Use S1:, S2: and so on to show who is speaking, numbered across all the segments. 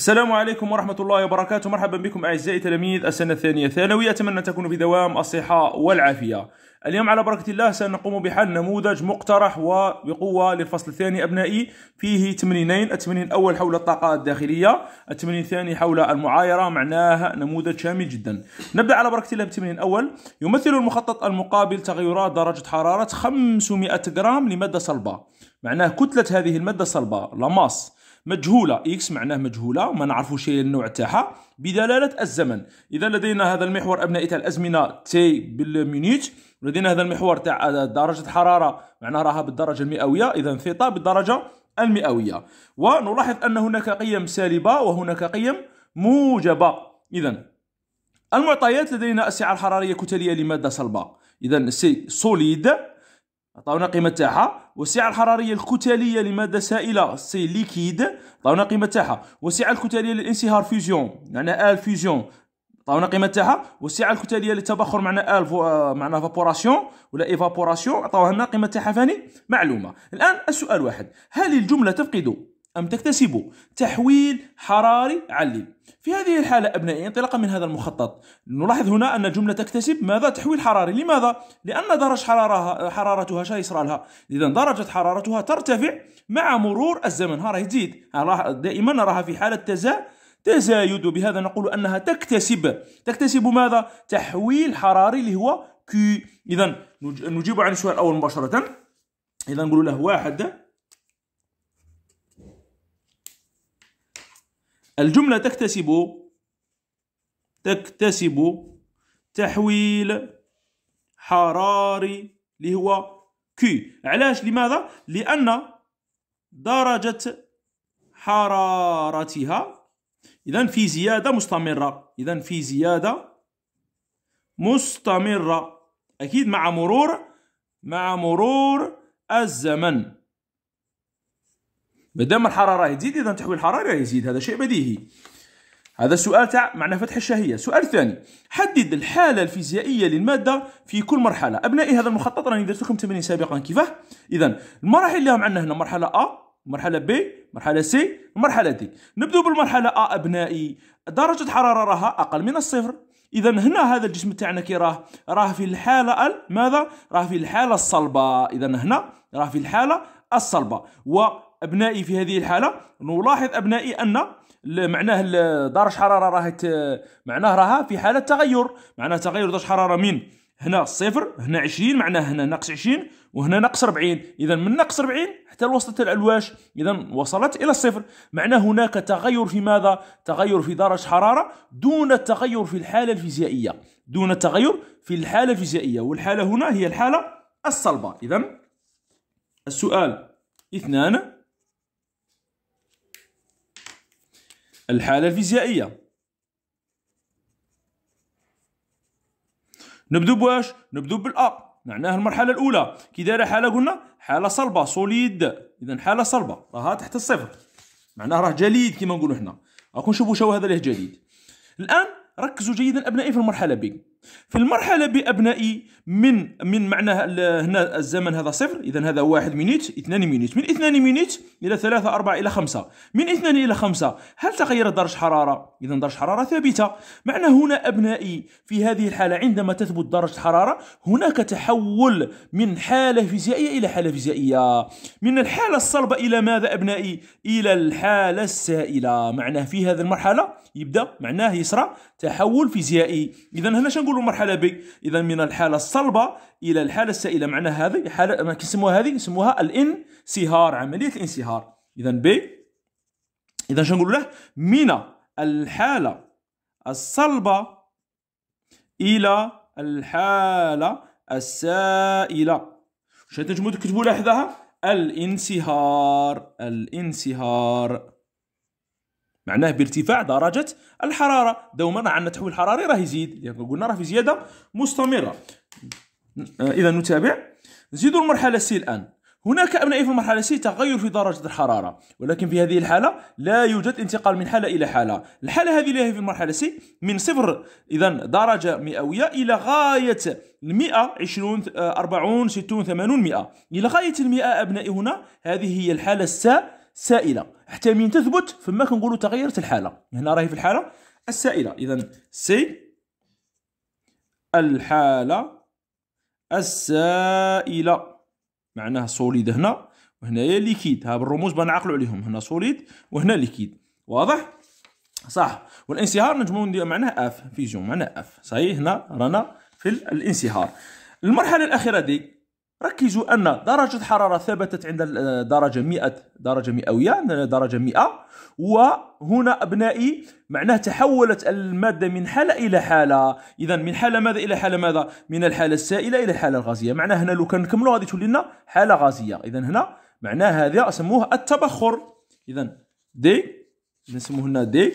S1: السلام عليكم ورحمة الله وبركاته مرحبا بكم أعزائي تلاميذ السنة الثانية ثانوي أتمنى أن تكونوا في دوام الصحة والعافية اليوم على بركة الله سنقوم بحل نموذج مقترح وبقوة للفصل الثاني أبنائي فيه تمرينين التمرين الأول حول الطاقة الداخلية التمرين الثاني حول المعايرة معناه نموذج شامل جدا نبدأ على بركة الله بالتمرين الأول يمثل المخطط المقابل تغيرات درجة حرارة 500 جرام لمادة صلبة معناه كتلة هذه المادة الصلبة لماس مجهوله اكس معناه مجهوله وما نعرفوش النوع تاعها بدلاله الزمن اذا لدينا هذا المحور ابنائي تاع الازمنه تي بالمينيت ولدينا هذا المحور تاع درجه حراره معناها راها بالدرجه المئويه اذا ثيتا بالدرجه المئويه ونلاحظ ان هناك قيم سالبه وهناك قيم موجبه اذا المعطيات لدينا السعه الحراريه كتليه لماده صلبه اذا سي سوليد عطاونا قيمه تاعها والسعه الحراريه الكتليه لماده سائله سي ليكيد عطاونا قيمة تاعها والسعه الكتليه للانصهار فيزيون معناها ال فيزيون عطاونا قيمة تاعها والسعه الكتليه للتبخر معناها ال آه، معناها فابوراسيون ولا ايفابوراسيون عطاوها لنا قيمة تاعها فاني معلومه الان السؤال واحد هل الجمله تفقد أم تكتسب تحويل حراري علل في هذه الحالة أبنائي انطلاقا من هذا المخطط نلاحظ هنا أن الجملة تكتسب ماذا تحويل حراري لماذا؟ لأن درجة حرارها حرارتها شايسرى لها إذا درجة حرارتها ترتفع مع مرور الزمن ها راهي تزيد دائما نراها في حالة تزا تزايد بهذا نقول أنها تكتسب تكتسب ماذا؟ تحويل حراري اللي هو كي إذا نجيب عن السؤال الأول مباشرة إذا نقول له واحد الجملة تكتسب تكتسب تحويل حراري اللي هو كي علاش لماذا لأن درجة حرارتها إذا في زيادة مستمرة إذا في زيادة مستمرة أكيد مع مرور مع مرور الزمن مادام الحراره يزيد اذا تحويل الحراره يزيد هذا شيء بديهي هذا السؤال تاع معنى فتح الشهيه السؤال الثاني حدد الحاله الفيزيائيه للماده في كل مرحله ابنائي هذا المخطط راني درت لكم تمرين سابقا كيفاه اذا المراحل اللي راهم عندنا هنا مرحله ا مرحله ب مرحله سي مرحله دي نبدو بالمرحله ا ابنائي درجه حراره راها اقل من الصفر اذا هنا هذا الجسم تاعنا كي راه راه في الحاله ماذا راه في الحاله الصلبه اذا هنا راه في الحاله الصلبه و ابنائي في هذه الحاله نلاحظ ابنائي ان معناه درجه الحراره راه معناه راها في حاله تغير معناه تغير درجه الحراره من هنا صفر هنا 20 معناه هنا ناقص 20 وهنا ناقص 40 اذا من ناقص 40 حتى وصلت الالواش اذا وصلت الى الصفر معناه هناك تغير في ماذا تغير في درجه حراره دون التغير في الحاله الفيزيائيه دون التغير في الحاله الفيزيائيه والحاله هنا هي الحاله الصلبه اذا السؤال اثنان الحالة الفيزيائية نبدو بواش نبدو بالا معناها المرحلة الأولى كي دايرة حالة قلنا حالة صلبة سوليد إذا حالة صلبة راها تحت الصفر معناها راه جليد كيما نقولوا حنا راكم نشوفوا شو هذا ليه جليد الآن ركزوا جيدا أبنائي في المرحلة بي في المرحلة بأبنائي من من معنى هنا الزمن هذا صفر إذا هذا واحد مينيت اثنان مينيت من اثنان مينيت إلى ثلاثة أربعة إلى خمسة من اثنان إلى خمسة هل تغيرت درجة حرارة؟ إذا درجة حرارة ثابتة معنى هنا أبنائي في هذه الحالة عندما تثبت درجة الحرارة هناك تحول من حالة فيزيائية إلى حالة فيزيائية من الحالة الصلبة إلى ماذا أبنائي؟ إلى الحالة السائلة معناه في هذه المرحلة يبدأ معناه يصرى تحول فيزيائي إذا هنا شنو نقول مرحله بي اذا من الحاله الصلبه الى الحاله السائله معنى هذه حاله كنسموها هذه نسموها الانسهار عمليه الانسهار اذا بي اذا شنو نقولوا له من الحاله الصلبه الى الحاله السائله شنو تنجموا تكتبوا لها حداها الانسهار معناه بارتفاع درجة الحرارة دوما عن التحول الحراري راه يزيد لأن يعني قلنا راه في زيادة مستمرة آه، إذا نتابع نزيدوا المرحلة سي الآن هناك أبنائي في المرحلة سي تغير في درجة الحرارة ولكن في هذه الحالة لا يوجد انتقال من حالة إلى حالة الحالة هذه اللي هي في المرحلة سي من صفر إذا درجة مئوية إلى غاية المئة عشرون آه، أربعون ستون ثمانون مئة إلى غاية المئة أبنائي هنا هذه هي الحالة السا سائله حتى من تثبت فما كنقولوا تغيرت الحاله هنا راهي في الحاله السائله اذا سي الحاله السائله معناها سوليد هنا وهنايا ليكيد ها بالرموز بنعقلوا عليهم هنا سوليد وهنا ليكيد واضح صح والانصهار نجمو ندير معناه اف فيزيون معناه اف صحيح هنا رانا في الانصهار المرحله الاخيره دي ركزوا أن درجة الحرارة ثبتت آه، عند درجة 100 درجة مئوية درجة 100 وهنا أبنائي معناه تحولت المادة من حالة إلى حالة إذا من حالة ماذا إلى حالة ماذا من الحالة السائلة إلى الحالة الغازية معناه هنا لو كان نكملوا غادي تولي لنا حالة غازية إذا هنا معناه هذا سموه التبخر إذا دي نسموه هنا دي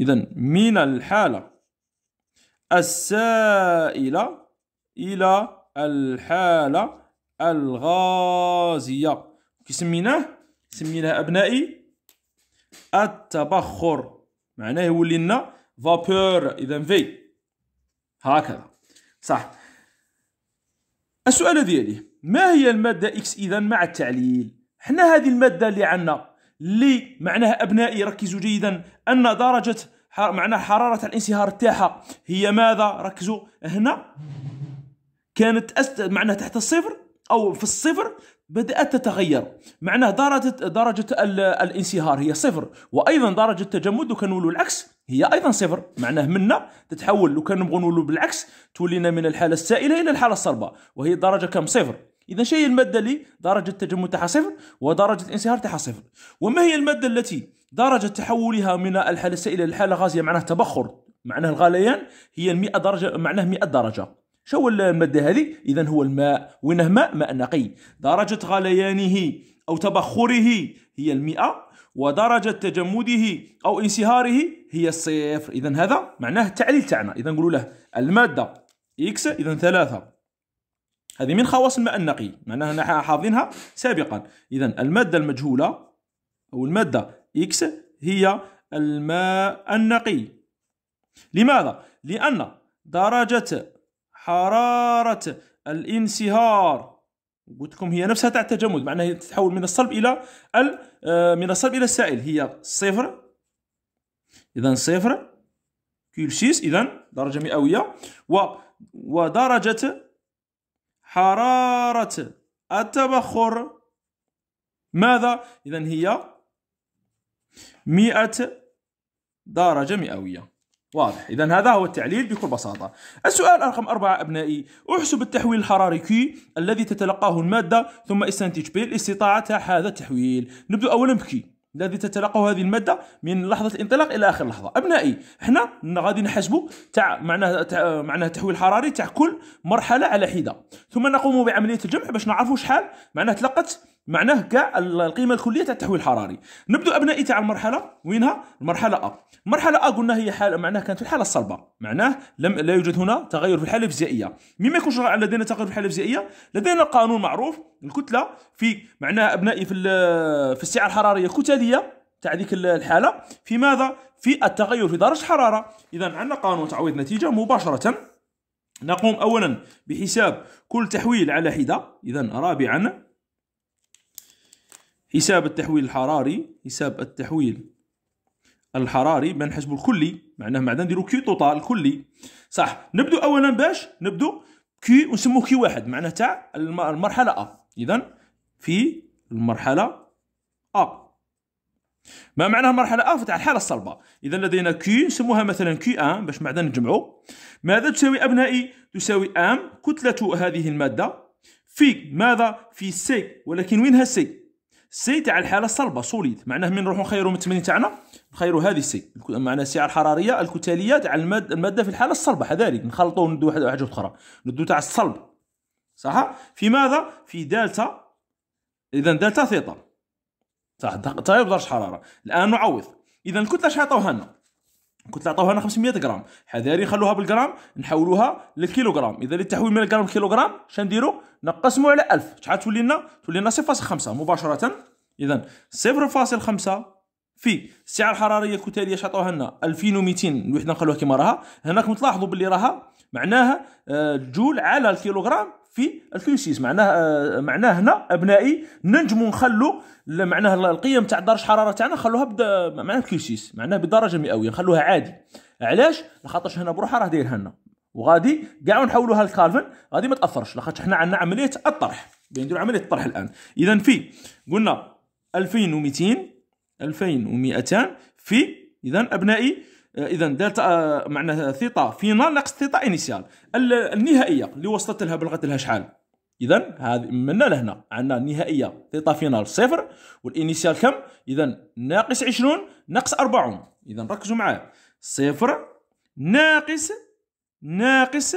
S1: إذا من الحالة السائلة إلى الحالة الغازية كيسميناه سميناه أبنائي التبخر معناه يولي لنا فابور إذا في هكذا صح السؤال ديالي ما هي المادة إكس إذا مع التعليل حنا هذه المادة اللي عندنا اللي معناها أبنائي ركزوا جيدا أن درجة معناها حرارة الانصهار تاعها هي ماذا ركزوا هنا كانت أست... معناها تحت الصفر او في الصفر بدات تتغير معناه درجه درجه الانصهار هي صفر وايضا درجه التجمد لو كان العكس هي ايضا صفر معناه منا تتحول لو كان نبغوا نقولوا بالعكس تولينا من الحاله السائله الى الحاله الصلبه وهي درجه كم صفر اذا شيء هي الماده اللي درجه التجمد تاعها صفر ودرجه الانصهار تاعها صفر وما هي الماده التي درجه تحولها من الحاله السائله الى الحاله الغازيه معناه تبخر معناه الغليان هي 100 درجه معناه 100 درجه شو الماده هذه اذا هو الماء وينه ماء ماء نقي درجه غليانه او تبخره هي المئة ودرجة تجمده أو انسهاره هي الصفر إذا هذا معناه التعليل تاعنا إذا نقولوا له المادة إكس إذا ثلاثة هذه من خواص الماء النقي معناها نحن حافظينها سابقا إذا المادة المجهولة أو المادة إكس هي الماء النقي لماذا؟ لأن درجة حرارة الانصهار قلت لكم هي نفسها تاع التجمد معناها تتحول من الصلب الى آه، من الصلب الى السائل هي صفر اذا صفر كيل اذا درجه مئويه و ودرجه حراره التبخر ماذا اذا هي 100 درجه مئويه واضح اذا هذا هو التعليل بكل بساطه السؤال رقم أربعة أبنائي احسب التحويل الحراري كي الذي تتلقاه الماده ثم استنتج به استطاعتها هذا التحويل نبدأ اولا بكي الذي تتلقاه هذه الماده من لحظه الانطلاق الى اخر لحظه ابنائي احنا غادي نحسبوا تاع معناه تاع معناه التحويل الحراري تاع كل مرحله على حده ثم نقوم بعمليه الجمع باش نعرفوا شحال معناه تلقت معناه كاع القيمه الكليه تاع التحويل الحراري نبدو ابنائي تاع المرحله وينها المرحله ا المرحله ا قلنا هي حاله معناه كانت في الحاله الصلبه معناه لم لا يوجد هنا تغير في الحاله الفيزيائيه مما يكونش لدينا تغير في الحاله الفيزيائيه لدينا قانون معروف الكتله في معناه ابنائي في في السعه الحراريه كتليه تاع ذيك الحاله في ماذا في التغير في درجه الحراره اذا عندنا قانون تعويض نتيجه مباشره نقوم اولا بحساب كل تحويل على حده اذا رابعا حساب التحويل الحراري حساب التحويل الحراري بنحسب الكلي معناه معناه نديرو كي توتال كلي صح نبدو اولا باش نبدو كي ونسموه كي واحد معناه تاع المرحله ا اذا في المرحله ا ما معنى المرحلة أ فتاع الحالة الصلبة إذا لدينا كي نسموها مثلا كي أم باش بعدا نجمعو ماذا تساوي أبنائي تساوي أم كتلة هذه المادة في ماذا في سي ولكن وينها سي سي تاع الحاله الصلبه سوليد معناه من نروحو نخيرو من التمرين تاعنا نخيرو هذه سي معناها السعه الحراريه الكتاليه تاع الماده في الحاله الصلبه حذاري نخلطو ندو حاجه اخرى ندو تاع الصلب صح في ماذا في دالتا اذا دالتا ثيتا صح تغير طيب، درجه الحراره الان نعوض اذا الكتله شحال عطاوها لنا كنت نعطوها انا 500 غرام حذاري خلوها بالغرام نحولوها للكيلوغرام اذا للتحويل من الغرام للكيلوغرام نديرو نقسمو على 1000 شحال تولي لنا تولي لنا 0.5 مباشره اذا 0.5 في السعه الحراريه الكتاليه شطوها لنا 2200 الوحده نخلوها كيما راها هناك نتلاحظوا باللي راها معناها آه، الجول على الكيلوغرام في الثيسيس معناه آه، معناه هنا ابنائي ننجموا نخلوا معناه القيم تاع درجه الحراره تاعنا نخلوها معناه الثيسيس معناه بدرجه مئويه نخلوها عادي علاش لخاطرش هنا بروحها راه دايرها لنا وغادي كاع نحولوها لكالفن غادي ما تاثرش لخاطرش حنا عندنا عمليه الطرح نديرو عمليه الطرح الان اذا في قلنا 2200 2200 في اذا ابنائي اذا دلتا آه، معناها ثيتا فينال ناقص ثيتا انيسيال النهائيه اللي وصلت لها بلغت لها شحال اذا هذه منا لهنا عندنا النهائيه ثيتا فينال صفر والانيسيال كم اذا ناقص 20 ناقص 40 اذا ركزوا معايا صفر ناقص ناقص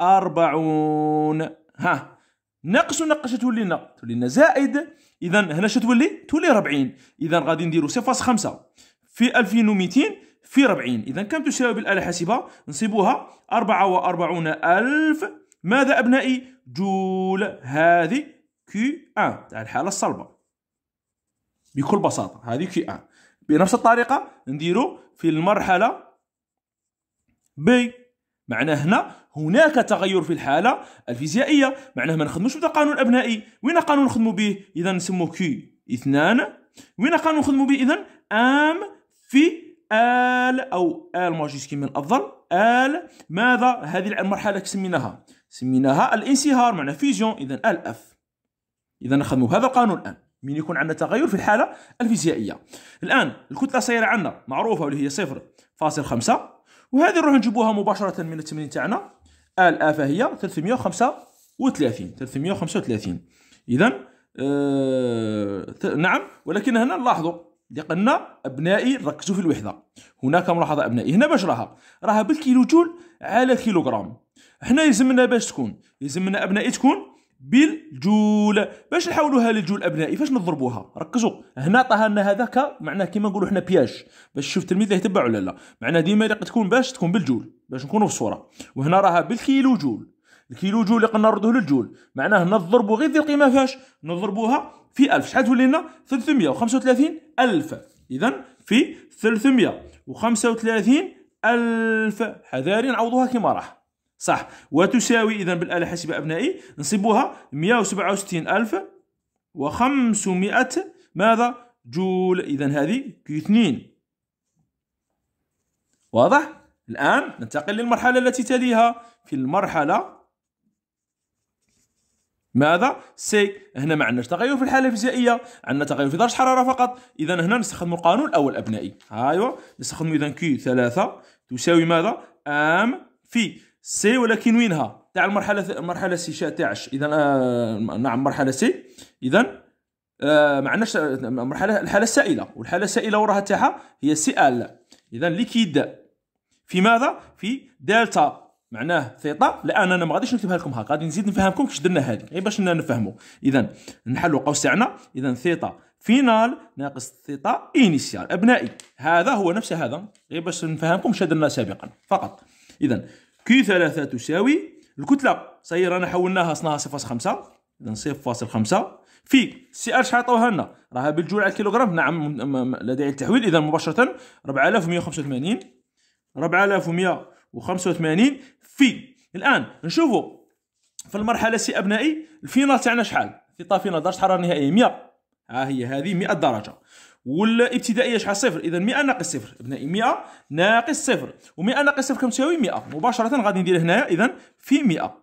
S1: 40 ها ناقص ناقص تولي لنا تولي لنا زائد اذا هنا شتولي تولي 40 اذا غادي نديرو 0.5 في 2200 في 40 إذا كم تساوي بالآلة الحاسبة نصيبوها 44 ألف ماذا أبنائي جول هذه كي 1 تاع الحالة الصلبة بكل بساطة هذه كي 1 بنفس الطريقة نديرو في المرحلة بي معناه هنا هناك تغير في الحالة الفيزيائية معناه ما نخدموش بدا قانون أبنائي وين قانون نخدمو به إذا نسموه كي اثنان وين قانون نخدمو به إذا أم في ال او ال ماجيسكي من الافضل ال ماذا هذه المرحله سميناها سميناها الانصهار معنى فيزيون اذا ال اف اذا نخدموا هذا القانون الان من يكون عندنا تغير في الحاله الفيزيائيه الان الكتله السيره عندنا معروفه واللي هي 0.5 وهذه نروح نجيبوها مباشره من التمرين تاعنا ال اف هي 335 335 اذا آه نعم ولكن هنا لاحظوا اللي قلنا ابنائي ركزوا في الوحده هناك ملاحظه ابنائي هنا باش راها راها بالكيلو جول على كيلوغرام حنا يلزمنا باش تكون يلزمنا ابنائي تكون بالجول باش نحولوها للجول ابنائي فاش نضربوها ركزوا هنا عطاها لنا هذا ك معناه كيما نقولوا حنا بياج باش شوف التلميذ يتبع ولا لا معناه ديما اللي تكون باش تكون بالجول باش نكونوا في الصوره وهنا راها بالكيلو جول الكيلو جول اللي قلنا نردوه للجول معناه نضربوا غير ذي القيمه فاش نضربوها في 1000 شحال تولي لنا 335 ألف إذا في 335 ألف حذاري نعوضوها كما راح صح وتساوي إذا بالآلة الحاسبه أبنائي نصيبوها 167 ألف وخمسمائة ماذا جول إذا هذه كي 2 واضح الآن ننتقل للمرحلة التي تليها في المرحلة ماذا سي هنا ما عندناش تغير في الحاله الفيزيائيه عندنا تغير في درجه الحراره فقط اذا هنا نستخدم القانون الاول ابنائي، ايوا نستخدم اذا كي 3 تساوي ماذا ام في سي ولكن وينها تاع المرحله المرحله سي تاع اذا آه نعم مرحله سي اذا آه ما عندناش آه، مرحله الحاله السائله والحاله السائله وراها تاعها هي سي ال اذا ليكيد في ماذا في دلتا معناه ثيتا لان انا ما غاديش نكتبها لكم هكا غادي نزيد نفهمكم كيفاش درنا هذه غير باش نفهموا اذا نحلوا قوس تاعنا اذا ثيتا فينال ناقص ثيتا انيسيال ابنائي هذا هو نفس هذا غير باش نفهمكم واش درنا سابقا فقط اذا كي ثلاثة تساوي الكتلة صاير رانا حولناها صناها 0.5 اذا 0.5 في سي شحال عطاوها لنا راها بالجول على الكيلوغرام نعم لدي التحويل اذا مباشرة 4185 4185 في الان نشوفوا في المرحله سي ابنائي الفينال تاعنا شحال في طافينا درجه حراره نهائيه 100 ها هي هذه 100 درجه والابتدائيه شحال صفر اذا 100 ناقص صفر ابنائي 100 ناقص صفر و100 ناقص صفر كم تساوي 100 مباشره غادي ندير هنايا اذا في 100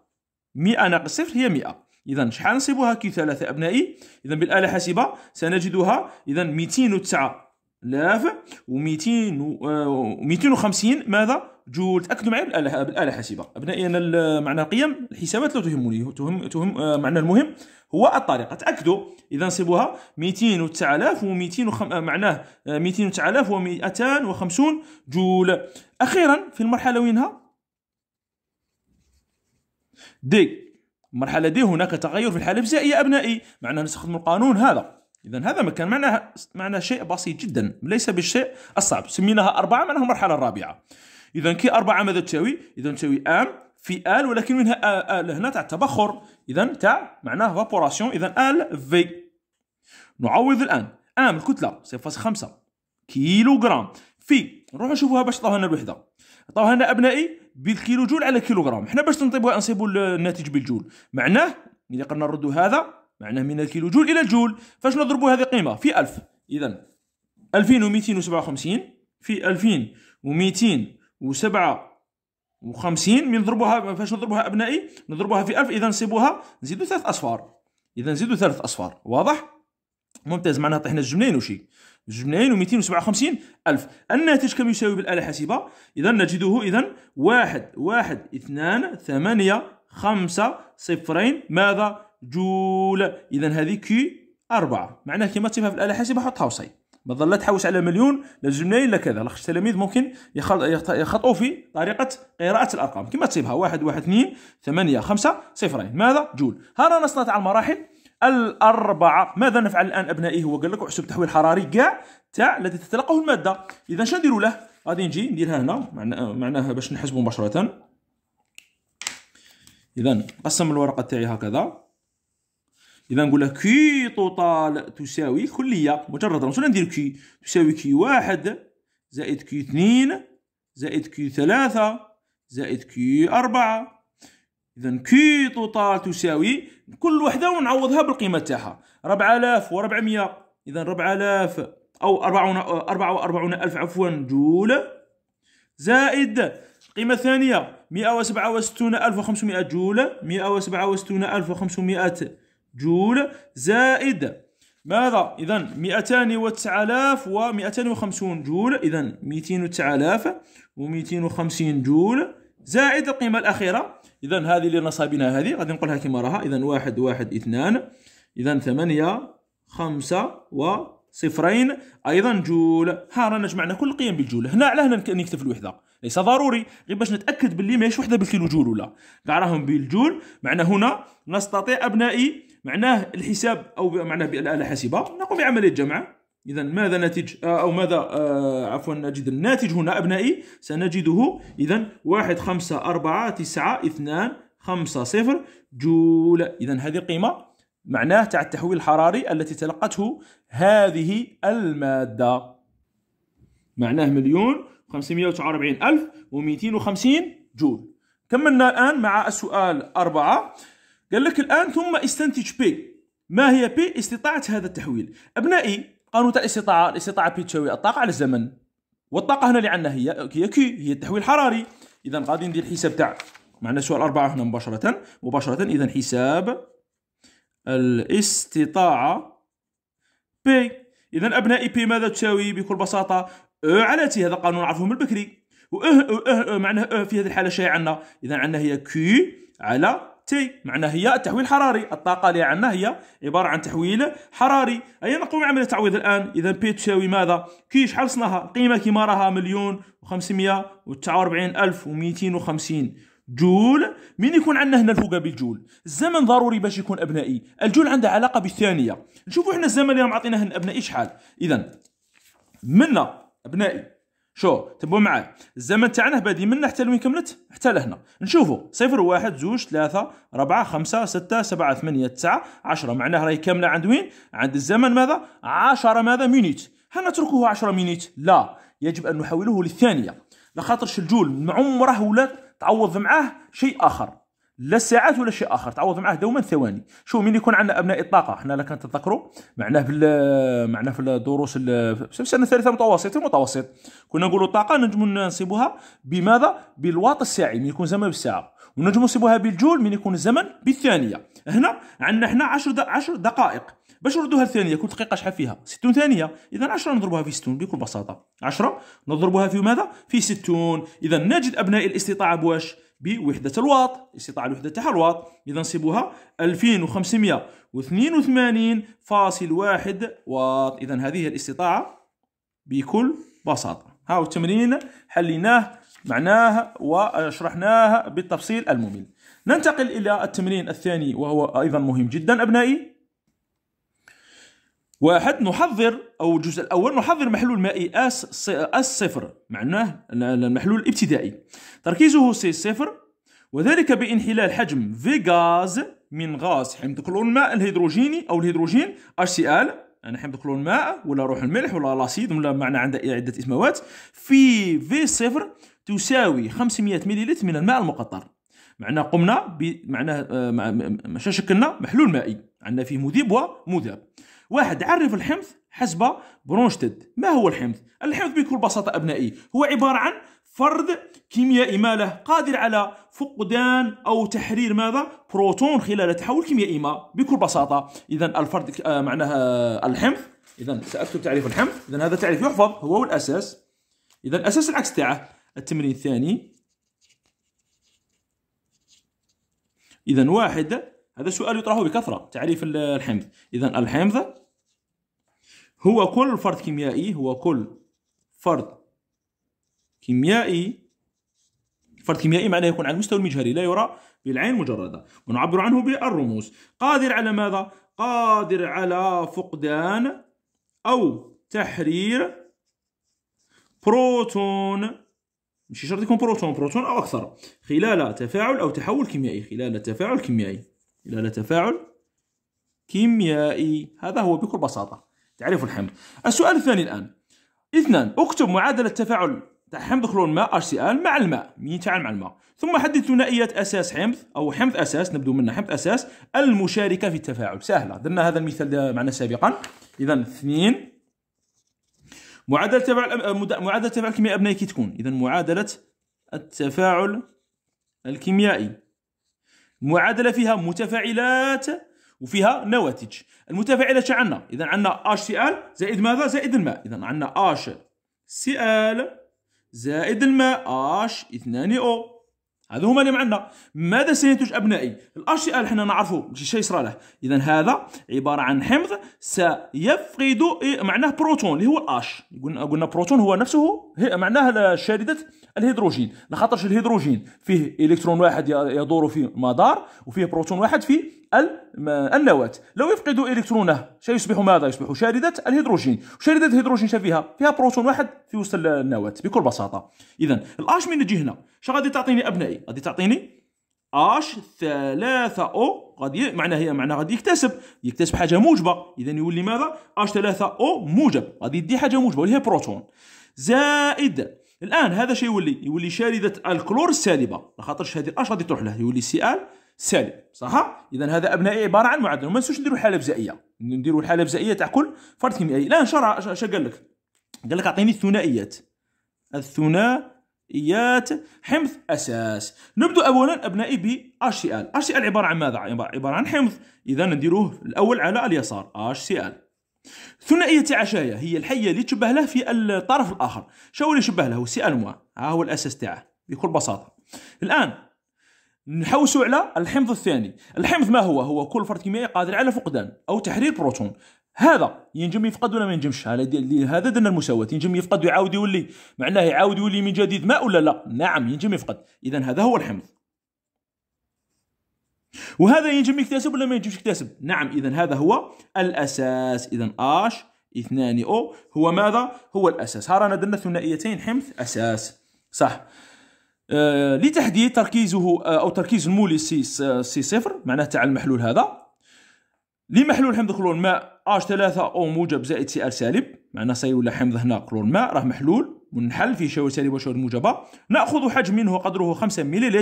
S1: 100 ناقص صفر هي 100 اذا شحال نصيبوها كي ثلاثه ابنائي اذا بالاله حاسبه سنجدها اذا 209 الاف و 200 و 250 ماذا جول تاكدوا معي بالاله بالاله حاسبه ابنائي انا معنى القيم الحسابات لا تهمني تهم تهم آه، معنى المهم هو الطريقه تاكدوا اذا نصيبوها 200 9200 وخم... آه، معناه 200 آه، 9250 جول اخيرا في المرحله وينها دي المرحله دي هناك تغير في الحاله الفيزيائيه ابنائي معنا نستخدم القانون هذا اذا هذا ما كان معناه معناه شيء بسيط جدا ليس بالشيء الصعب سميناها اربعه معناها المرحله الرابعه اذا كي اربعه ماذا تساوي اذا تساوي ام في ال ولكن منها ال هنا تاع التبخر اذا تاع معناه فابوراسيون اذا ال في نعوض الان ام الكتله 0.5 كيلو جرام في نروحوا نشوفوها باش عطاوها لنا الوحده عطاوها لنا ابنائي بالكيلو جول على كيلو جرام حنا باش نطيبوها نصيبوا الناتج بالجول معناه اذا قلنا نردوا هذا معناه من الكيلو جول الى الجول فاش نضربوا هذه قيمه في 1000 اذا 2257 في 2200 وسبعة وخمسين من نضربوها فاش نضربوها أبنائي نضربوها في ألف إذا نصيبوها نزيدو ثلاث أصفار إذا نزيدو ثلاث أصفار واضح ممتاز معناها طيحنا الجملين وشي جوج و257 ألف الناتج كم يساوي بالآلة الحاسبة إذا نجده إذا واحد واحد اثنان ثمانية خمسة صفرين ماذا جول إذا هذه كي أربعة معناها كيما تصيبها في الآلة الحاسبة حطها وصي ما ظل تحوس على مليون لا جوج ملايين لا كذا لاخاطش التلاميذ ممكن يخطئوا في طريقه قراءه الارقام كما تصيبها واحد واحد اثنين ثمانية خمسة صفرين ماذا جول ها رانا نستطيع المراحل الأربعة ماذا نفعل الآن أبنائي هو قال لك احسب التحويل الحراري كاع تاع الذي تتلقاه المادة إذا شنو نديرو له غادي نجي نديرها هنا معناها باش نحسبو مباشرة إذا نقسم الورقة تاعي هكذا اذا نقول له كي طوطال تساوي كليه مجرد شنو ندير كي تساوي كي واحد زائد كي اثنين زائد كي ثلاثة زائد كي أربعة إذا كي طوطال تساوي كل وحدة ونعوضها بالقيمة تاعها وربعمية إذا آلاف أو وأربعون ألف عفوا جول زائد القيمة الثانية وخمسمائة جول مئة وسبعة وستون ألف وخمسمائة جول زائد ماذا اذا و250 جول اذا و250 جول زائد القيمه الاخيره اذا هذه اللي نصابينها هذه غادي نقولها كما راها اذا واحد واحد اثنان اذا ثمانية خمسة و صفرين ايضا جول ها رانا جمعنا كل القيم بالجول هنا على هنا نكتب الوحده ليس ضروري غير باش نتاكد باللي ماهيش وحده بالكيلو جول ولا كاع راهم بالجول معنا هنا نستطيع ابنائي معناه الحساب او معناه بالاله الحاسبه نقوم بعمليه جمع اذا ماذا نتج آه، او ماذا آه، عفوا نجد الناتج هنا ابنائي سنجده اذا واحد خمسة أربعة تسعة اثنان خمسة صفر جول اذا هذه القيمه معناه تاع التحويل الحراري التي تلقته هذه الماده معناه مليون 549 ألف و 250 جول كملنا الآن مع السؤال أربعة قال لك الان ثم استنتج بي ما هي بي استطاعه هذا التحويل ابنائي قانون تاع الاستطاعه الاستطاعه بي تساوي الطاقه على الزمن والطاقه هنا اللي عندنا هي هي كي هي التحويل الحراري اذا غادي ندير الحساب تاع معنا سؤال أربعة هنا مباشرة مباشرة إذا حساب الاستطاعة بي إذا أبنائي بي ماذا تساوي بكل بساطة أو على تي هذا قانون نعرفه من بكري وأه أه أه معناه أه في هذه الحالة شاي عندنا إذا عندنا هي كي على تي معناها هي التحويل حراري الطاقة اللي عندنا هي عبارة عن تحويل حراري أي نقوم بعملية التعويض الآن إذا بي تساوي ماذا كي شحال صناها القيمة كيما راها مليون و549250 جول من يكون عندنا هنا الفوق بالجول الزمن ضروري باش يكون ابنائي الجول عنده علاقه بالثانيه نشوفوا احنا الزمن اللي راهم عطيناه ابنائي شحال اذا منا ابنائي شو تبو معايا الزمن تاعنا بادي من حتى لوين كملت حتى لهنا نشوفوا صفر واحد زوج ثلاثة أربعة خمسة ستة سبعة ثمانية تسعة عشرة معناها راهي كاملة عند وين عند الزمن ماذا عشرة ماذا مينيت هل نتركه عشرة مينيت لا يجب أن نحوله للثانية لخاطرش الجول عمره ولا تعوض معاه شيء آخر لا الساعات ولا شيء اخر تعوض معاه دوما ثواني شوف من يكون عندنا ابناء الطاقه حنا لا كنتذكروا تتذكروا معناه في معناه في الدروس في السنه الثالثه متوسط المتوسط كنا نقولوا الطاقه نجم نصيبوها بماذا بالواط الساعي من يكون زمن بالساعه ونجم نصيبوها بالجول من يكون الزمن بالثانيه هنا عندنا حنا 10 10 دقائق باش نردوها الثانيه كل دقيقه شحال فيها 60 ثانيه اذا 10 نضربها في 60 بكل بساطه 10 نضربها في ماذا في 60 اذا نجد ابناء الاستطاعه بواش بوحدة الواط استطاع الوحدة تاعها الواط إذا نصيبوها 2582.1 واط إذا هذه الاستطاعة بكل بساطة هو التمرين حليناه معناه وشرحناه بالتفصيل الممل ننتقل إلى التمرين الثاني وهو أيضا مهم جدا أبنائي واحد نحضر أو الجزء الأول نحضر محلول مائي أس أس صفر معناه المحلول الابتدائي تركيزه سي صفر وذلك بانحلال حجم في غاز من غاز حمض كلور الماء الهيدروجيني أو الهيدروجين سي ال يعني حمض كلور الماء ولا روح الملح ولا لاسيد ولا معنى عنده عده اسموات في في صفر تساوي 500 ملل من الماء المقطر معناه قمنا بمعنى آه، ما شكلنا محلول مائي عندنا فيه مذيب ومذاب واحد عرف الحمض حسب برونشتد ما هو الحمض الحمض بكل بساطه ابنائي هو عباره عن فرد كيميائي ما له قادر على فقدان او تحرير ماذا بروتون خلال تحول كيميائي ما بكل بساطه اذا الفرد آه، معناها الحمض اذا ساكتب تعريف الحمض اذا هذا تعريف يحفظ هو الاساس اذا الاساس العكس تاعه التمرين الثاني اذا واحد هذا سؤال يطرح بكثره تعريف الحمض اذا الحمض هو كل فرد كيميائي هو كل فرد كيميائي فرد كيميائي معناه يكون على المستوى المجهري لا يرى بالعين مجردة ونعبر عنه بالرموز قادر على ماذا؟ قادر على فقدان أو تحرير بروتون مش شرط يكون بروتون بروتون أو أكثر خلال تفاعل أو تحول كيميائي خلال تفاعل كيميائي خلال تفاعل كيميائي هذا هو بكل بساطة تعريف الحمض السؤال الثاني الآن اثنان اكتب معادلة تفاعل حمض كلور سي ال مع الماء يتفاعل مع الماء ثم حدد ثنائيات أساس حمض أو حمض أساس نبدو منها حمض أساس المشاركة في التفاعل سهلة درنا هذا المثال معنا سابقا إذا اثنين معادلة تفاعل معادلة تفاعل الكيميائي أبنائي كي تكون إذا معادلة التفاعل الكيميائي معادلة فيها متفاعلات وفيها نواتج المتفاعلة عندنا إذا عندنا ال زائد ماذا زائد الماء إذا عندنا ال زائد الماء اش 2 او هذو هما اللي معنا ماذا سينتج ابنائي الاش سي ال حنا نعرفوا ماشي شي صرا له اذا هذا عباره عن حمض سيفقد إيه، معناه بروتون اللي هو الاش قلنا قلنا بروتون هو نفسه هي معناه شارده الهيدروجين لخاطرش الهيدروجين فيه الكترون واحد يدور في مدار وفيه بروتون واحد في النواة لو يفقد الكترونه سيصبح ماذا يصبح شارده الهيدروجين شارده الهيدروجين شفيها فيها بروتون واحد في وسط النواة بكل بساطه اذا الاش من تجي هنا شنو غادي تعطيني ابنائي غادي تعطيني اش ثلاثة او غادي معناها هي معناها غادي يكتسب يكتسب حاجه موجبه اذا يولي ماذا اش ثلاثة او موجب غادي يدي حاجه موجبه اللي هي بروتون زائد الان هذا شيء يولي يولي شارده الكلور السالبه لخاطر هذه الاش غادي تروح له يولي سي ال سالب صح اذا هذا ابنائي عباره عن معدل وما نسوش نديروا حاله بزائيه نديروا الحاله البزائيه تاع كل فرد كيميائي الان شرع اش قال لك قال لك اعطيني الثنائيات الثنائيات حمض اساس نبدا اولا ابنائي ب اش سي ال اش سي ال عباره عن ماذا عباره عن حمض اذا نديروه الاول على اليسار اش سي ال ثنائية عشاية هي الحية اللي تشبه له في الطرف الآخر شو اللي يشبه له سي ألموا ها هو الأساس تاعه بكل بساطة الآن نحوسوا على الحمض الثاني الحمض ما هو هو كل فرد كيميائي قادر على فقدان أو تحرير بروتون هذا ينجم يفقد ولا ما ينجمش هذا درنا المساواة ينجم يفقد ويعاود يولي معناه يعاود يولي من جديد ما ولا لا نعم ينجم يفقد إذا هذا هو الحمض وهذا ينجم يكتسب ولا ما ينجمش يكتسب نعم اذا هذا هو الاساس اذا اش اثنان او هو ماذا هو الاساس ها رانا درنا ثنائيتين حمض اساس صح آه لتحديد تركيزه آه او تركيز المولي سي آه، سي صفر معناه تاع المحلول هذا لمحلول حمض كلور ماء اش 3 او موجب زائد سي ال سالب معناه سيولى حمض هنا كلور ماء راه محلول منحل فيه شاور سالبه وشاور موجبه ناخذ حجم منه قدره 5 ملل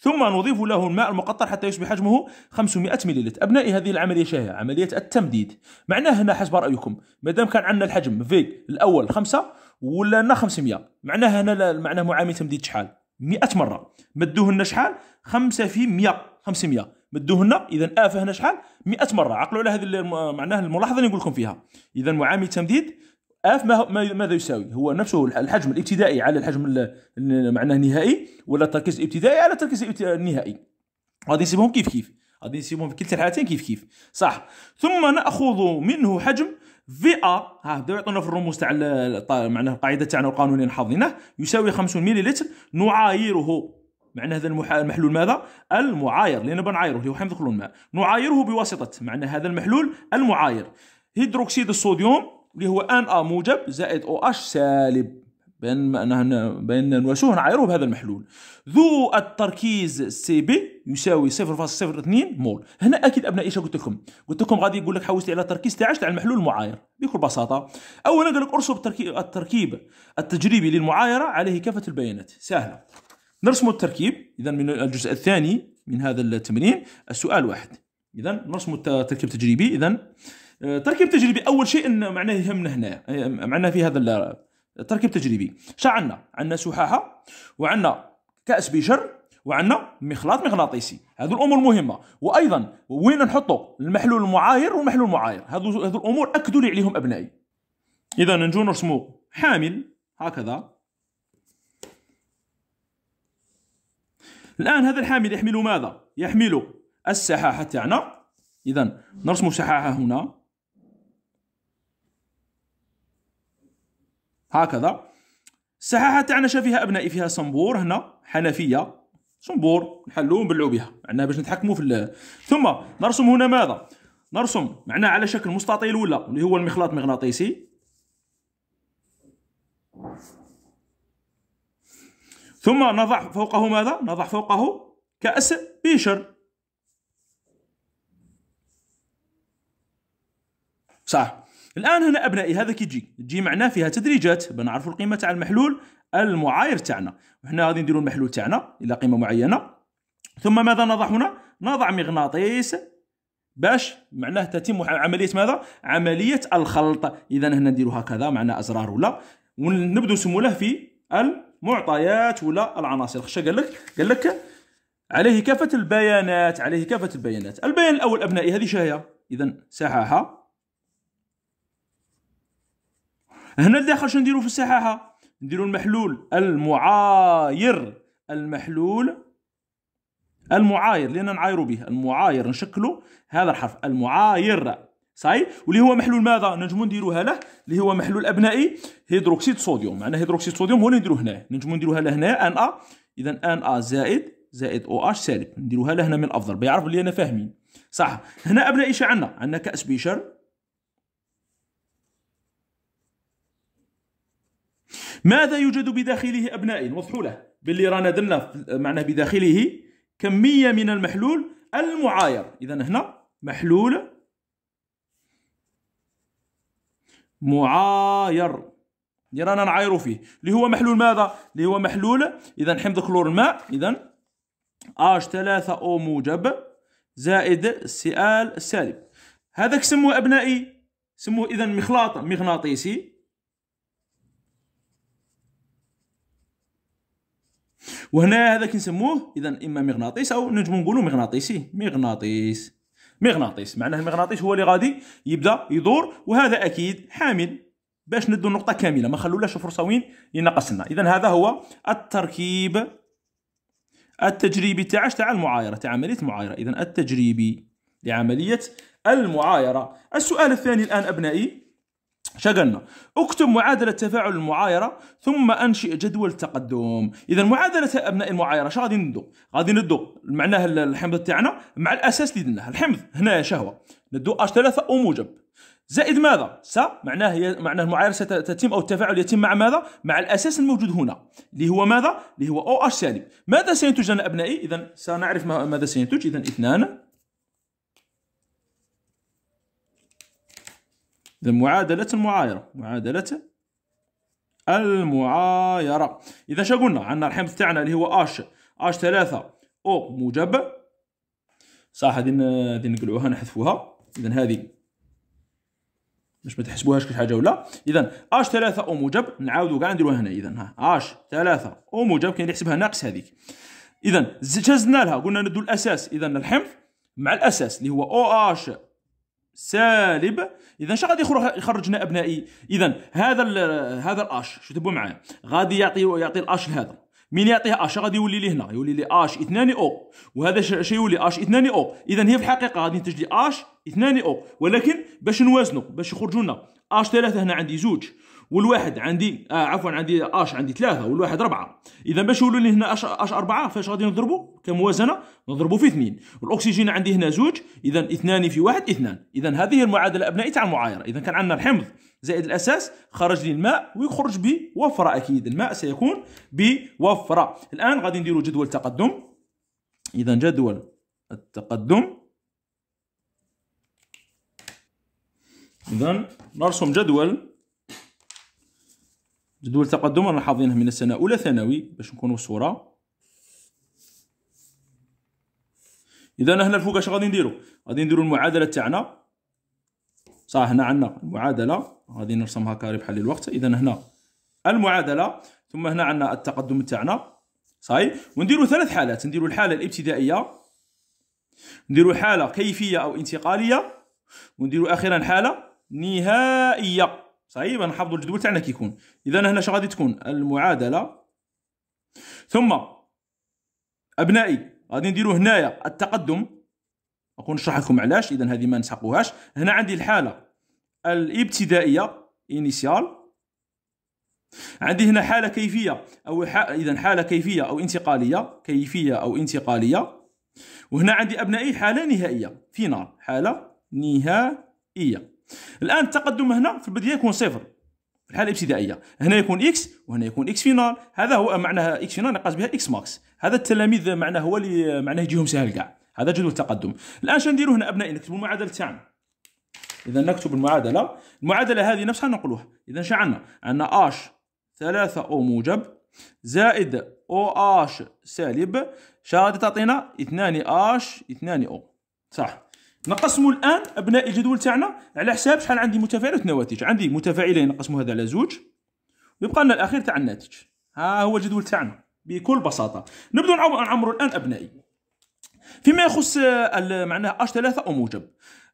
S1: ثم نضيف له الماء المقطر حتى يصبح حجمه 500 ملل أبنائي هذه العملية شائعة عملية التمديد معناه هنا حسب رأيكم ما دام كان عندنا الحجم في الأول 5 ولا لنا 500 معناه هنا معناه معامل تمديد شحال 100 مرة مدوه لنا شحال 5 في 100 500 مدوه لنا اذا اف هنا شحال 100 مره عقلوا على هذه معناه الملاحظه اللي نقول لكم فيها اذا معامل تمديد اف ما ماذا يساوي هو نفسه الحجم الابتدائي على الحجم معناه النهائي ولا التركيز الابتدائي على التركيز النهائي غادي نسيبهم كيف كيف غادي نسيبهم في كلتا الحالتين كيف كيف صح ثم ناخذ منه حجم في ا ها بداو يعطونا في الرموز تاع معناه القاعده تاعنا القانونيه حافظينه يساوي 50 مليلتر نعايره معنى هذا المحلول ماذا؟ المعاير لان بنعايره اللي هو حمض الماء نعايره بواسطه معنى هذا المحلول المعاير هيدروكسيد الصوديوم اللي هو ان ا موجب زائد او اش سالب بأن بأن نواسوه نعايروه بهذا المحلول ذو التركيز سي بي يساوي 0.02 مول هنا اكيد ابنائي ايش قلت لكم قلت لكم غادي يقول لك حوستي على التركيز تاعش تاع المحلول المعاير بكل بساطه اولا قال لك ارسم التركيب التجريبي للمعايره عليه كافه البيانات سهله نرسم التركيب اذا من الجزء الثاني من هذا التمرين السؤال واحد اذا نرسم التركيب التجريبي اذا آه، تركيب تجريبي اول شيء ان معناه يهمنا هنا آه، معناه في هذا التركيب التجريبي شا عندنا عندنا سحاحه وعندنا كاس بشر وعندنا مخلاط مغناطيسي هذو الامور مهمه وايضا وين نحطوا المحلول المعاير والمحلول المعاير هذو هذو الامور اكدوا لي عليهم ابنائي اذا نجو نرسموا حامل هكذا الان هذا الحامل يحمل ماذا يحمل السحاحه تاعنا اذا نرسم سحاحه هنا هكذا الساحه تاعنا فيها أبنائي فيها صنبور هنا حنفية صنبور نحلو ونبلعو بها معناها باش نتحكمو في ثم نرسم هنا ماذا نرسم معناها على شكل مستطيل ولا اللي هو المخلاط مغناطيسي ثم نضع فوقه ماذا نضع فوقه كأس بيشر صح الان هنا ابنائي هذا كي جي جي معناه فيها تدريجات بنعرف القيمه تاع المحلول المعاير تاعنا وحنا غادي نديروا المحلول تاعنا الى قيمه معينه ثم ماذا نضع هنا نضع مغناطيس باش معناه تتم عمليه ماذا عمليه الخلط اذا هنا نديروا هكذا معناه ازرار ولا ونبدو سموله في المعطيات ولا العناصر خش قال لك قال لك عليه كافه البيانات عليه كافه البيانات البيان الاول ابنائي هذه شاهية اذا ساحه هنا لداخل شنو نديرو في الصحاحه نديرو المحلول المعاير المحلول المعاير لان نعايرو به المعاير نشكلو هذا الحرف المعاير صحيح واللي هو محلول ماذا نجمو نديروها له اللي هو محلول ابنائي هيدروكسيد صوديوم معناها هيدروكسيد صوديوم هو اللي نديرو هنا نجمو نديروها له هنا ان ا اذا ان ا زائد زائد او اش سالب نديروها له هنا من الافضل بيعرف اللي انا فاهمين صح هنا ابنائي عندنا عندنا كاس بيشر ماذا يوجد بداخله أبناء وضحوا له باللي رانا درنا معناه بداخله كمية من المحلول المعاير إذا هنا محلول معاير اللي رانا نعايروا فيه اللي هو محلول ماذا اللي هو محلول اذا حمض كلور الماء اذا اش 3 او موجب زائد سي ال السالب هذاك سموه ابنائي سموه اذا مخلاط مغناطيسي وهنا هذا كنسموه اذا اما مغناطيس او نجم نقولوا مغناطيسي مغناطيس مغناطيس معناه المغناطيس هو اللي غادي يبدا يدور وهذا اكيد حامل باش ندو النقطه كامله ما خلولاش فرصه وين ينقصنا لنا اذا هذا هو التركيب التجريبي تاع تاع المعايره تاع عمليه المعايره اذا التجريبي لعمليه المعايره السؤال الثاني الان ابنائي شغلنا اكتب معادلة تفاعل المعايرة ثم انشئ جدول تقدم اذا معادلة ابناء المعايرة اش غادي ندو غادي ندو معناه الحمض تاعنا مع الاساس اللي دناه الحمض هنا شهوة ندو اش ثلاثة او موجب زائد ماذا س معناه هي معناه المعايرة ستتم او التفاعل يتم مع ماذا مع الاساس الموجود هنا اللي هو ماذا اللي هو او اش سالب ماذا سينتج لنا ابنائي اذا سنعرف ماذا سينتج اذا اثنان إذا معادلة المعايرة معادلة المعايرة إذا شو قلنا عندنا الحمض تاعنا اللي هو اش اش ثلاثة او موجب صح هذه هذه نقلعوها نحذفوها إذا هذه باش ما تحسبوهاش حاجه ولا إذا اش ثلاثة او موجب نعاودو كاع نديروها هنا إذا ها اش ثلاثة او موجب كاين اللي يحسبها ناقص هذيك إذا جزنا لها قلنا ندو الأساس إذا الحمض مع الأساس اللي هو او اش سالب اذا اش غادي يخرج لنا ابنائي اذا هذا الـ هذا الاش شو تبوا معايا غادي يعطي يعطي الاش لهذا مين يعطيه اش غادي يولي لي هنا يولي لي اش 2 او وهذا شي يولي اش 2 او اذا هي في الحقيقه غادي ينتج لي اش 2 او ولكن باش نوازنوا باش يخرجوا لنا اش 3 هنا عندي زوج والواحد عندي آه عفوا عندي اش عندي ثلاثه والواحد اربعه اذا باش يولوا لي هنا اش اش اربعه فاش غادي نضربوا كموازنه نضربوا في اثنين والاكسجين عندي هنا زوج اذا اثنان في واحد اثنان اذا هذه المعادله ابنائي تاع المعايره اذا كان عندنا الحمض زائد الاساس خرج لي الماء ويخرج بوفره اكيد الماء سيكون بوفره الان غادي نديروا جدول التقدم اذا جدول التقدم اذا نرسم جدول جدول تقدم رانا حاضينه من السنه اولى ثانوي باش نكونوا صوره اذا هنا الفوق اش غادي نديرو غادي نديرو المعادله تاعنا صح هنا عندنا المعادله غادي نرسمها كاري بحال الوقت اذا هنا المعادله ثم هنا عندنا التقدم تاعنا صاي ونديرو ثلاث حالات نديرو الحاله الابتدائيه نديرو حاله كيفيه او انتقاليه ونديرو اخيرا حاله نهائيه صحيح نحافظوا الجدول تاعنا كيكون اذا هنا شغادي تكون المعادله ثم ابنائي غادي نديرو هنايا التقدم اكون نشرح لكم علاش اذا هذه ما نسحقوهاش هنا عندي الحاله الابتدائيه انيسيال عندي هنا حاله كيفيه او ح... اذا حاله كيفيه او انتقاليه كيفيه او انتقاليه وهنا عندي ابنائي حاله نهائيه فينال حاله نهائيه الان التقدم هنا في البدايه يكون صفر في الحاله الابتدائيه هنا يكون اكس وهنا يكون اكس فينال هذا هو معناها اكس فينال نقاس بها اكس ماكس هذا التلاميذ معناه هو اللي معناه يجيهم سهل كاع هذا جدول التقدم الان شنو نديروا هنا ابنائي نكتبوا المعادله تاعنا اذا نكتب المعادله المعادله هذه نفسها نقولوها اذا شنو عندنا عندنا اش 3 او موجب زائد او اش سالب شغادي تعطينا 2 اش 2 او صح نقسموا الان ابناء الجدول تاعنا على حساب شحال عندي متفاعلات ونواتج عندي متفاعلين نقسموا هذا على زوج ويبقى لنا الاخير تاع الناتج ها هو الجدول تاعنا بكل بساطه نبدا نعمروا الان ابنائي فيما يخص آه، معناه اش 3 او موجب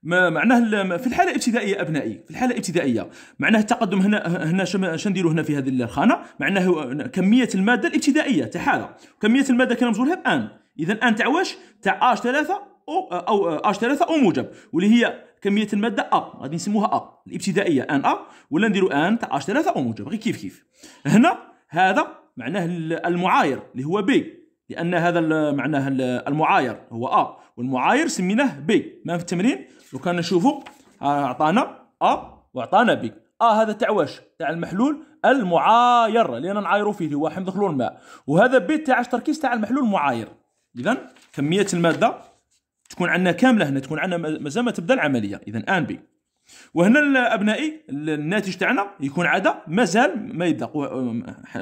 S1: معناه في الحاله الابتدائيه ابنائي في الحاله الابتدائيه معناه التقدم هنا هنا شنو نديروا هنا في هذه الخانه معناه كميه الماده الابتدائيه تاع حاله كميه الماده كنمزولها بان اذا ان تاع واش تاع اش 3 او او اش 3 او موجب واللي هي كميه الماده ا غادي نسموها ا الابتدائيه ان ا ولا نديروا ان تاع اش 3 او موجب غير كيف كيف هنا هذا معناه المعاير اللي هو بي لان هذا معناه المعاير هو ا والمعاير سميناه بي ما في التمرين لو كان نشوفوا اعطانا ا واعطانا بي اه هذا تاع واش تاع المحلول المعاير اللي انا نعايرو فيه اللي هو حمض كلور الماء وهذا بي تاع التركيز تاع المحلول المعاير اذا كميه الماده تكون عندنا كامله هنا تكون عندنا مازال ما تبدا العمليه اذا ان بي وهنا ابنائي الناتج تاعنا يكون عدا مازال ما يبدا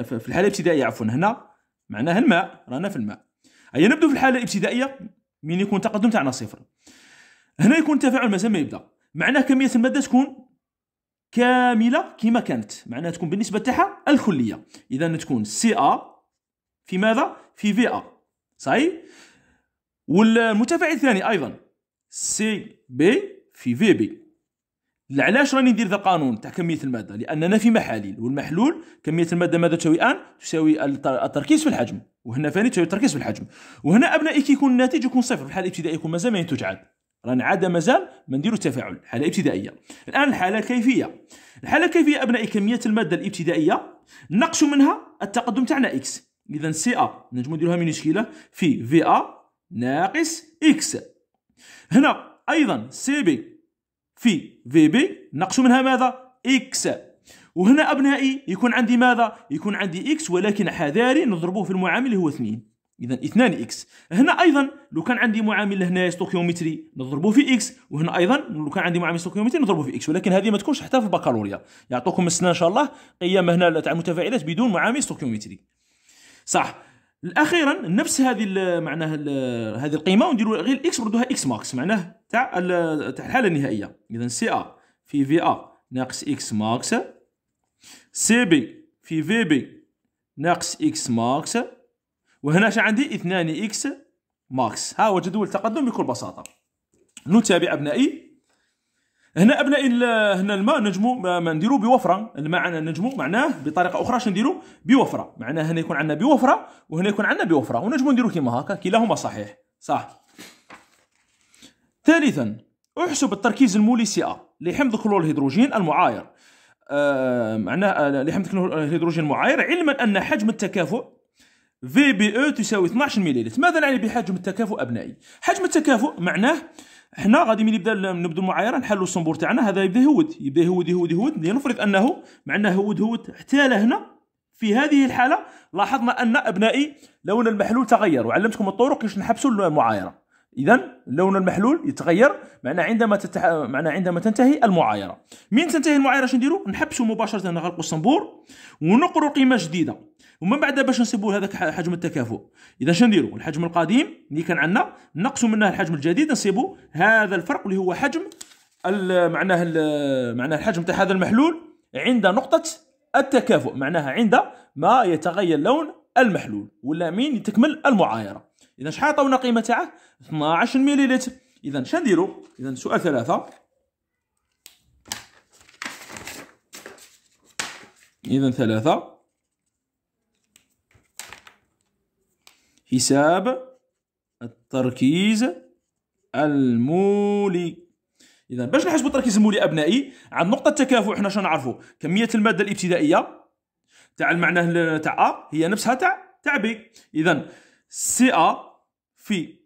S1: في الحاله الابتدائيه عفوا هنا معناها الماء رانا في الماء هيا نبدو في الحاله الابتدائيه من يكون التقدم تاعنا صفر هنا يكون التفاعل مازال ما يبدا معناه كميه الماده تكون كامله كما كانت معناها تكون بالنسبه تاعها الكليه اذا تكون سي ا في ماذا في في ا صحيح والمتفاعل الثاني ايضا سي بي في في بي علاش راني ندير ذا القانون تاع كميه الماده لاننا في محاليل والمحلول كميه الماده ماذا تساوي ان تساوي التركيز في الحجم وهنا ثاني تساوي التركيز في الحجم وهنا ابنائي كي يكون الناتج يكون صفر في الحاله الابتدائيه يكون مازال ما ينتج عاد رانا عاد مازال ما نديرو تفاعل حاله ابتدائيه الان الحاله الكيفيه الحاله الكيفيه ابنائي كميه الماده الابتدائيه نقص منها التقدم تاعنا اكس اذا سي ا نجمو نديروها مينيسكيله في في ا ناقص إكس هنا أيضا سي بي في في بي نقص منها ماذا؟ إكس وهنا أبنائي يكون عندي ماذا؟ يكون عندي إكس ولكن حذاري نضربوه في المعامل هو اثنين إذا اثنان إكس هنا أيضا لو كان عندي معامل هنا ستوكيومتري نضربه في إكس وهنا أيضا لو كان عندي معامل ستوكيومتري نضربه في إكس ولكن هذه ما تكونش حتى في البكالوريا يعطوكم السنة إن شاء الله قيام هنا تاع المتفاعلات بدون معامل ستوكيومتري صح اخيرا نفس هذه معناه هذه القيمه ونديروا غير اكس نردوها اكس ماكس معناه تاع تاع الحاله النهائيه اذا سي ا في في ا ناقص اكس ماكس سي بي في في بي ناقص اكس ماكس وهنا عندي اثنان اكس ماكس ها هو جدول التقدم بكل بساطه نتابع ابنائي هنا ابناء هنا الماء نجمو ما نديرو بوفره الماء نجمو معناه بطريقه اخرى شنو نديرو بوفره معناه هنا يكون عندنا بوفره وهنا يكون عندنا بوفره ونجمو نديرو كيما هكا كلاهما صحيح صح ثالثا احسب التركيز المولي سي ا لحمض كلور الهيدروجين المعاير آه معناه آه، لحمض كلور الهيدروجين المعاير علما ان حجم التكافؤ في بي او تساوي 12 ملل ماذا نعني بحجم التكافؤ ابنائي حجم التكافؤ معناه حنا غادي ملي نبدا نبدا المعايره نحلوا الصنبور تاعنا هذا يبدا يهود يبدا يهود يهود يهود لنفرض انه مع انه هود هود حتى لهنا في هذه الحاله لاحظنا ان ابنائي لون المحلول تغير وعلمتكم الطرق كيفاش نحبسوا المعايره اذا لون المحلول يتغير معنا عندما تتح... معنا عندما تنتهي المعايره من تنتهي المعايره شنو نديرو نحبسو مباشره نغلقوا الصنبور ونقروا قيمه جديده ومن بعد باش نصيبوا هذاك حجم التكافؤ اذا شنو نديرو الحجم القديم اللي كان عندنا نقصوا منه الحجم الجديد نصيبوا هذا الفرق اللي هو حجم معناه معناه الحجم تاع هذا المحلول عند نقطه التكافؤ معناها عند ما يتغير لون المحلول ولا مين تكمل المعايره اذا شحال عطاونا قيمه تاعه 12 مليلتر اذا شنديرو اذا سؤال ثلاثه اذا ثلاثه حساب التركيز المولي اذا باش نحسبوا التركيز المولي ابنائي عند نقطه التكافؤ حنا شنعرفوا كميه الماده الابتدائيه تاع المعنى تاع ا هي نفسها تاع تاع بي اذا سي أ في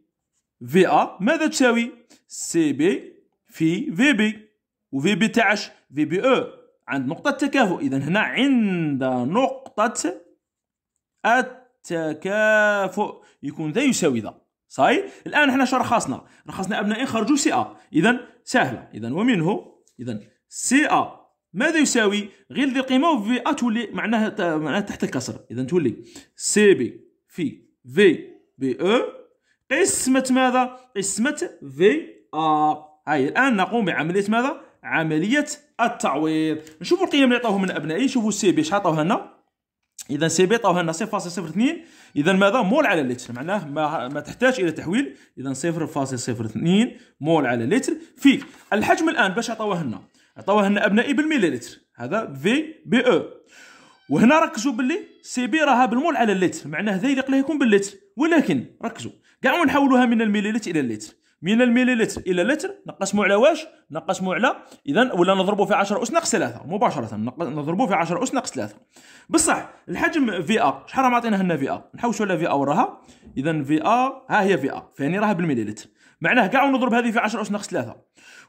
S1: في أ ماذا تساوي؟ سي بي في في بي وفي بي تاع في بي أو عند نقطة التكافؤ إذا هنا عند نقطة التكافؤ يكون ذا يساوي ذا صاي الآن احنا شرخصنا رخصنا أبنائي خرجوا سي أ إذا سهلة إذا ومنه إذا سي أ ماذا يساوي غير ذي قيمة وفي أ تولي معناها معناها تحت الكسر إذا تولي سي بي في في بي او قسمة ماذا؟ قسمة في ا هاي الآن نقوم بعملية ماذا؟ عملية التعويض نشوفوا القيم اللي عطاوه من أبنائي شوفوا سي بي شحطوه هنا إذا سي بي عطاوه لنا 0.02 إذا ماذا؟ مول على لتر معناه ما, ما تحتاج إلى تحويل إذا 0.02 مول على لتر في الحجم الآن باش عطاوه لنا عطاوه لنا أبنائي بالمليلتر هذا في بي او وهنا ركزوا باللي سي بي راها بالمول على اللتر معناه ذيلق لها يكون باللتر ولكن ركزوا كاع نحولوها من المليلتر الى اللتر من المليلتر الى اللتر نقسموا على واش نقسموا على اذا ولا نضربوا في 10 اس ناقص 3 مباشره نضربوا في 10 اس ناقص 3 بصح الحجم في ا شحال راه عطيناها لنا في ا نحوسوا على في ا وراها اذا في ا ها هي في ا يعني راها بالمليلتر معناه كاع ونضرب هذه في 10 اس ناقص 3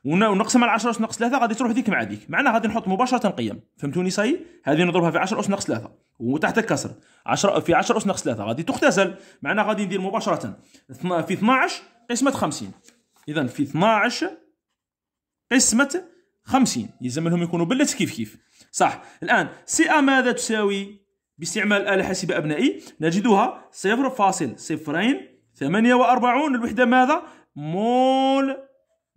S1: ونقسم على 10 اس ناقص 3 غادي تروح ديك مع ديك معناه غادي نحط مباشره قيم فهمتوني صاي هذه نضربها في 10 اس ناقص 3 وتحت الكسر 10 في 10 اس ناقص 3 غادي تختزل معناه غادي ندير مباشره في 12 قسمه 50 اذا في 12 قسمه 50 يلزم لهم يكونوا بلت كيف كيف صح الان سي ا ماذا تساوي باستعمال الاله حاسبه ابنائي نجدها 0.048 الوحده ماذا مول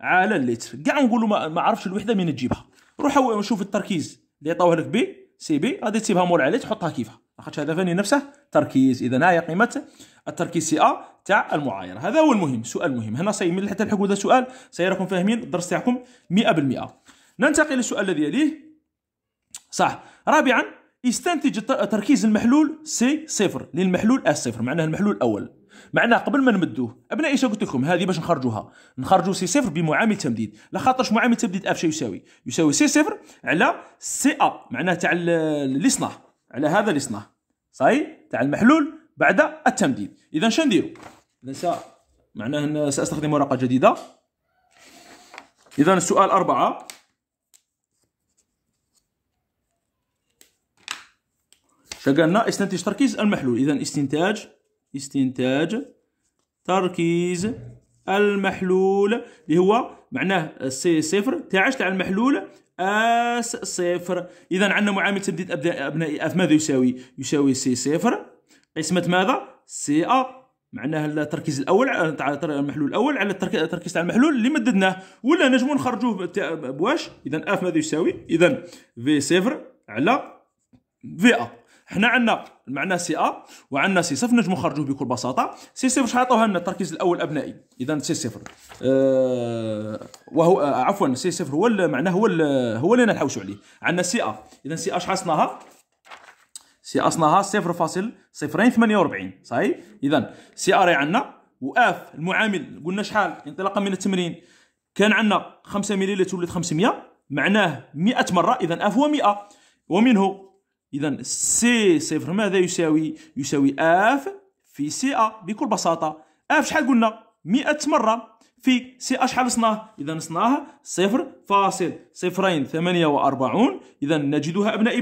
S1: على اللتر كاع نقولوا ما, ما عرفش الوحده منين تجيبها روح شوف التركيز اللي عطاوه لك بي سي بي غادي تسيبها مول على الليتر تحطها كيفها لاخاطش هذا فاني نفسه تركيز اذا هاي قيمه التركيز سي ا تاع المعايره هذا هو المهم سؤال مهم هنا سيمل حتى الحكم هذا سؤال سيراكم فاهمين الدرس تاعكم 100% ننتقل للسؤال الذي يليه صح رابعا استنتج تركيز المحلول سي صفر للمحلول اس صفر معناه المحلول الاول معناه قبل ما نمدوه ابناء ايش قلت لكم هذه باش نخرجوها نخرجوا سي صفر بمعامل تمديد لخاطرش معامل تمديد اف شي يساوي يساوي سي صفر على سي ا معناه تاع اللي صنع على هذا اللي صنع صاي تاع المحلول بعد التمديد اذا شنو نديروا نسى معناه ساستخدم ورقه جديده اذا السؤال أربعة شقالنا استنتج تركيز المحلول اذا استنتاج استنتاج تركيز المحلول اللي هو معناه سي صفر تاعش تاع المحلول اس صفر اذا عندنا معامل تمديد ابناء اف ماذا يساوي يساوي سي صفر قسمه ماذا سي ا معناها التركيز الاول تاع المحلول الاول على التركيز تاع المحلول اللي مددناه ولا نجمو نخرجوه بواش اذا اف ماذا يساوي اذا في صفر على في ا حنا عندنا المعنى سي ا وعندنا سي صفر نجمو نخرجوه بكل بساطه سي صفر شحال عطاوها لنا التركيز الاول ابنائي اذا سي صفر أه وهو آه عفوا سي صفر هو المعنى هو هو اللي نحوشوا عليه عندنا سي ا اذا سي ا شحال صناها سي ا صناها 0.048 صحيح اذا سي ار عندنا واف المعامل قلنا شحال انطلاقا من التمرين كان عندنا 5 مليلتر ولات 500 معناه 100 مره اذا اف هو 100 ومنه اذا سي صفر ماذا يساوي يساوي اف في سي ا بكل بساطه اف شحال قلنا 100 مره في سي ا شحال صناه اذا صناه صفر فاصل صفرين ثمانية وأربعون اذا نجدها ابنائي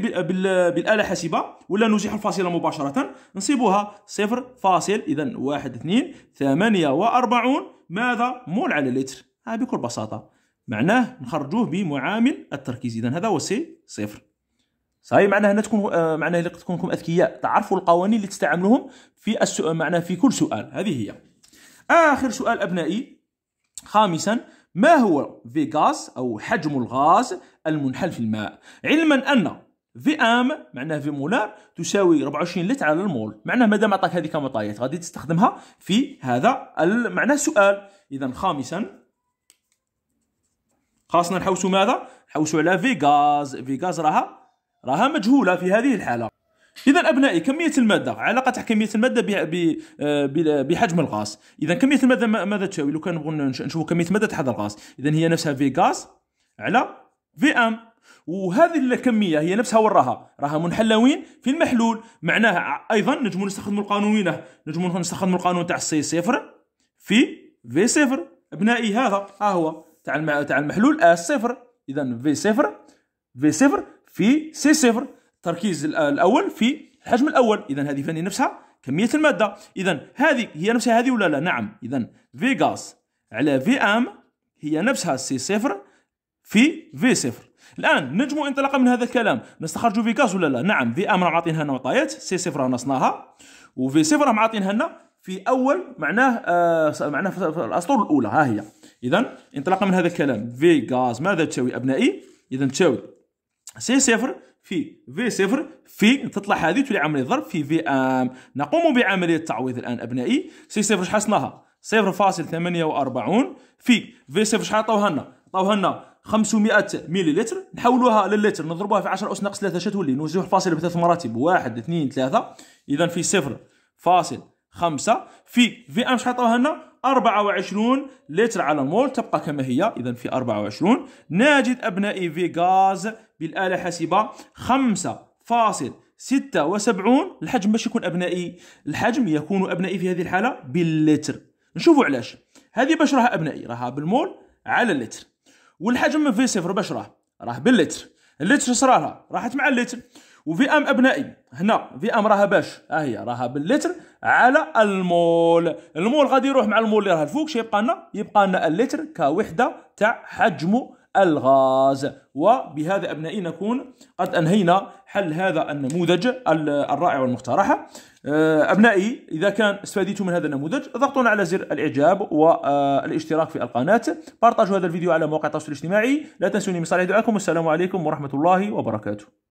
S1: بالاله حاسبه ولا نزيح الفاصله مباشره نصيبها صفر فاصل اذا واحد اثنين ثمانية وأربعون ماذا مول على لتر ها بكل بساطه معناه نخرجوه بمعامل التركيز اذا هذا هو سي صفر صحيح معناها هنا تكون آه، معناها اللي تكونكم اذكياء تعرفوا القوانين اللي تستعملوهم في السؤال معناها في كل سؤال هذه هي اخر سؤال ابنائي خامسا ما هو في غاز او حجم الغاز المنحل في الماء علما ان في ام معناها في مولار تساوي 24 لتر على المول معناها ما دام عطاك هذه كمطايات غادي تستخدمها في هذا المعنى السؤال اذا خامسا خاصنا نحوسوا ماذا نحوسوا على في غاز في غاز راها راها مجهولة في هذه الحالة إذا أبنائي كمية المادة علاقة كمية المادة آه، بحجم الغاز إذا كمية المادة ماذا تساوي لو كان نبغوا نشوفوا كمية المادة تحت الغاز إذا هي نفسها في غاز على في ام وهذه الكميه هي نفسها وراها راها منحله وين في المحلول معناها ايضا نجمو نستخدموا القانون وينه نستخدموا القانون تاع سي صفر في في صفر ابنائي هذا ها هو تاع تاع المحلول اس صفر اذا في صفر في صفر في سي صفر التركيز الاول في الحجم الاول اذا هذه فاني نفسها كميه الماده اذا هذه هي نفسها هذه ولا لا نعم اذا في غاز على في ام هي نفسها سي صفر في في صفر الان نجمو انطلاقا من هذا الكلام نستخرج في غاز ولا لا نعم في ام راهم عاطينها لنا معطيات سي صفر راه نصناها وفي صفر راهم معطينها لنا في اول معناه آه معناه في الاسطر الاولى ها هي اذا انطلاقا من هذا الكلام في غاز ماذا تساوي ابنائي اذا تساوي سي صفر في في صفر في تطلع هذه تولي عمليه ضرب في في ام نقوم بعمليه تعويض الان ابنائي سي صفر شحصناها صفر فاصل في في صفر شحال عطاوها لنا عطاوها لنا 500 مليلتر نحولوها للتر نضربوها في 10 أس ناقص 3 شتولي نوزعوها الفاصل بثلاث مراتب 1 2 3 إذا في صفر فاصل في في ام شحال عطاوها لنا 24 لتر على المول تبقى كما هي إذا في 24 نجد أبنائي في غاز بالآلة حاسبة 5.76 الحجم باش يكون أبنائي الحجم يكون أبنائي في هذه الحالة باللتر نشوفوا علاش هذه باش راها أبنائي راها بالمول على اللتر والحجم في صفر باش راه راه باللتر اللتر صرالها راحت مع اللتر وفي ام ابنائي هنا في ام راها باش ها هي راها باللتر على المول المول غادي يروح مع المول اللي راه الفوق يبقى لنا يبقى لنا اللتر كوحده تاع حجم الغاز وبهذا أبنائي نكون قد أنهينا حل هذا النموذج الرائع والمقترح آه، أبنائي إذا كان استفديتم من هذا النموذج ضغطونا على زر الإعجاب والاشتراك آه، في القناة بارطاجوا هذا الفيديو على مواقع التواصل الاجتماعي لا تنسوني من صالح دعائكم والسلام عليكم ورحمة الله وبركاته